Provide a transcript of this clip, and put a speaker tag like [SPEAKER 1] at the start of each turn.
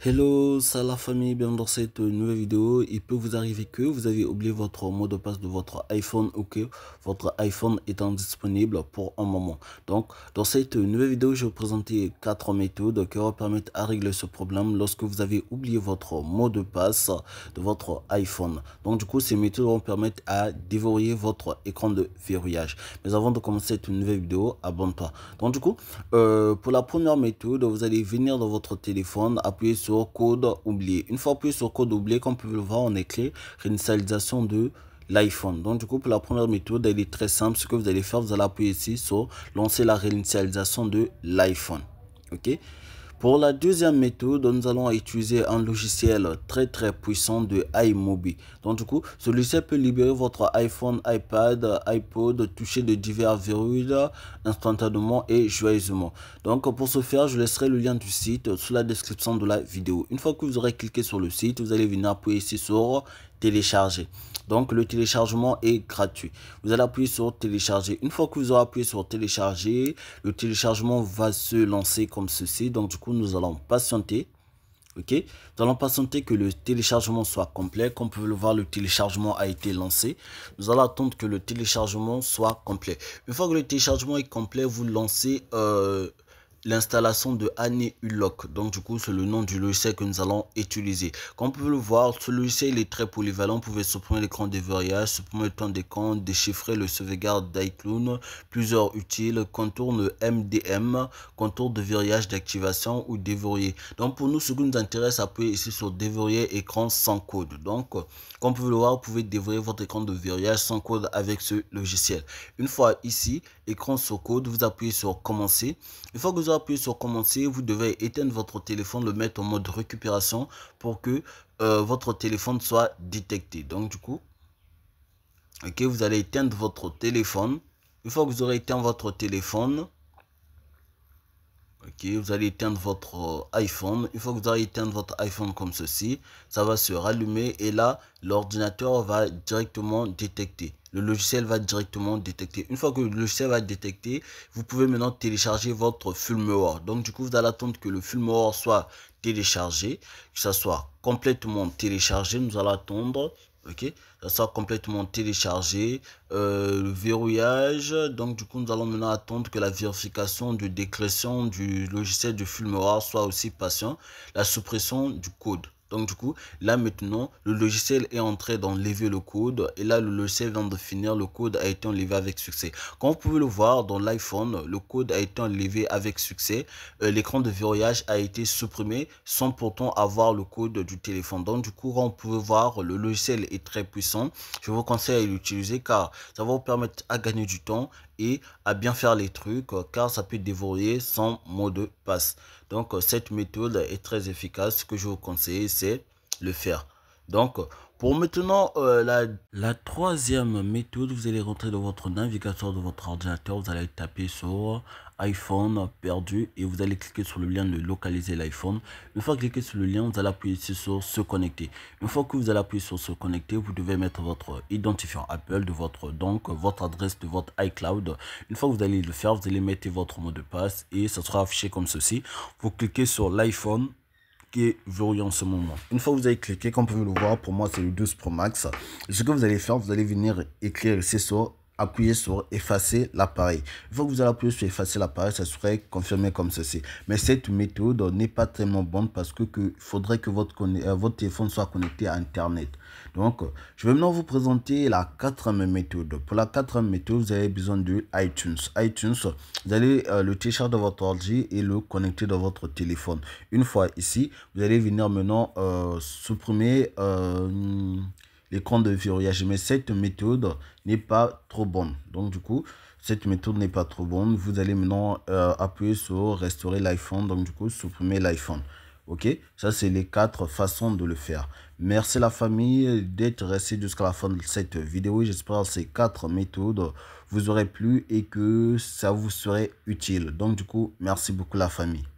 [SPEAKER 1] Hello, salut la famille, bienvenue dans cette nouvelle vidéo. Il peut vous arriver que vous avez oublié votre mot de passe de votre iPhone ou que votre iPhone est disponible pour un moment. Donc, dans cette nouvelle vidéo, je vais vous présenter quatre méthodes qui vont permettre à régler ce problème lorsque vous avez oublié votre mot de passe de votre iPhone. Donc, du coup, ces méthodes vont permettre à dévorer votre écran de verrouillage. Mais avant de commencer cette nouvelle vidéo, abonne-toi. Donc, du coup, euh, pour la première méthode, vous allez venir dans votre téléphone, appuyer sur code oublié. Une fois plus sur code oublié, comme vous le voir, on écrit réinitialisation de l'iPhone. Donc du coup, pour la première méthode, elle est très simple. Ce que vous allez faire, vous allez appuyer ici sur lancer la réinitialisation de l'iPhone. OK pour la deuxième méthode, nous allons utiliser un logiciel très très puissant de iMobi. Donc du coup, celui-ci peut libérer votre iPhone, iPad, iPod, toucher de divers virus instantanément et joyeusement. Donc pour ce faire, je laisserai le lien du site sous la description de la vidéo. Une fois que vous aurez cliqué sur le site, vous allez venir appuyer ici sur télécharger. Donc le téléchargement est gratuit. Vous allez appuyer sur télécharger. Une fois que vous aurez appuyé sur télécharger, le téléchargement va se lancer comme ceci. Donc du coup nous allons patienter. Ok, nous allons patienter que le téléchargement soit complet. Comme vous pouvez le voir, le téléchargement a été lancé. Nous allons attendre que le téléchargement soit complet. Une fois que le téléchargement est complet, vous lancez euh, l'installation de Annie Ulock Donc du coup, c'est le nom du logiciel que nous allons utiliser. Comme vous pouvez le voir, ce logiciel est très polyvalent. Vous pouvez supprimer l'écran de verrouillage, supprimer le temps des comptes, déchiffrer le sauvegarde d'iClone, plusieurs utiles, contourne MDM, contour de verrouillage d'activation ou déverrouiller. Donc pour nous, ce qui nous intéresse, appuyez ici sur déverrouiller écran sans code. Donc, comme vous pouvez le voir, vous pouvez déverrouiller votre écran de verrouillage sans code avec ce logiciel. Une fois ici, écran sans code, vous appuyez sur commencer. Une fois que vous vous appuyez sur commencer, vous devez éteindre votre téléphone, le mettre en mode récupération pour que euh, votre téléphone soit détecté. Donc du coup, ok, vous allez éteindre votre téléphone. Une fois que vous aurez éteint votre téléphone, ok, vous allez éteindre votre euh, iPhone. Une fois que vous aurez éteint votre iPhone comme ceci, ça va se rallumer et là, l'ordinateur va directement détecter le logiciel va directement détecter. Une fois que le logiciel va être détecté, vous pouvez maintenant télécharger votre Filmora. Donc du coup, vous allez attendre que le Filmora soit téléchargé, que ça soit complètement téléchargé. Nous allons attendre, ok, ça soit complètement téléchargé. Euh, le verrouillage, donc du coup, nous allons maintenant attendre que la vérification de décrétion du logiciel de Filmora soit aussi patient. La suppression du code. Donc du coup, là maintenant, le logiciel est entré d'enlever le code et là le logiciel vient de finir, le code a été enlevé avec succès. Comme vous pouvez le voir dans l'iPhone, le code a été enlevé avec succès, euh, l'écran de verrouillage a été supprimé sans pourtant avoir le code du téléphone. Donc du coup, on pouvez voir, le logiciel est très puissant. Je vous conseille à l'utiliser car ça va vous permettre à gagner du temps et à bien faire les trucs euh, car ça peut dévorer son mot de passe. Donc euh, cette méthode est très efficace. Ce que je vous conseille, c'est le faire. Donc pour maintenant euh, la, troisième méthode, vous allez rentrer dans votre navigateur de votre ordinateur, vous allez taper sur iPhone perdu et vous allez cliquer sur le lien de localiser l'iPhone. Une fois cliqué sur le lien, vous allez appuyer ici sur se connecter. Une fois que vous allez appuyer sur se connecter, vous devez mettre votre identifiant Apple de votre donc votre adresse de votre iCloud. Une fois que vous allez le faire, vous allez mettre votre mot de passe et ça sera affiché comme ceci. Vous cliquez sur l'iPhone qui est verrouillé en ce moment. Une fois que vous avez cliqué, comme vous pouvez le voir, pour moi c'est le 12 Pro Max. Ce que vous allez faire, vous allez venir écrire ici sur appuyer sur effacer l'appareil. Une fois que vous allez appuyer sur effacer l'appareil, ça serait confirmé comme ceci. Mais cette méthode n'est pas tellement bonne parce que, faudrait que votre, euh, votre téléphone soit connecté à Internet. Donc, je vais maintenant vous présenter la quatrième méthode. Pour la quatrième méthode, vous avez besoin de iTunes. iTunes, vous allez euh, le télécharger dans votre ordi et le connecter dans votre téléphone. Une fois ici, vous allez venir maintenant euh, supprimer l'écran de verrouillage. Mais cette méthode n'est pas trop bonne. Donc du coup, cette méthode n'est pas trop bonne. Vous allez maintenant euh, appuyer sur restaurer l'iPhone. Donc du coup, supprimer l'iPhone. Ok, ça c'est les quatre façons de le faire. Merci la famille d'être resté jusqu'à la fin de cette vidéo. J'espère que ces quatre méthodes vous auraient plu et que ça vous serait utile. Donc du coup, merci beaucoup la famille.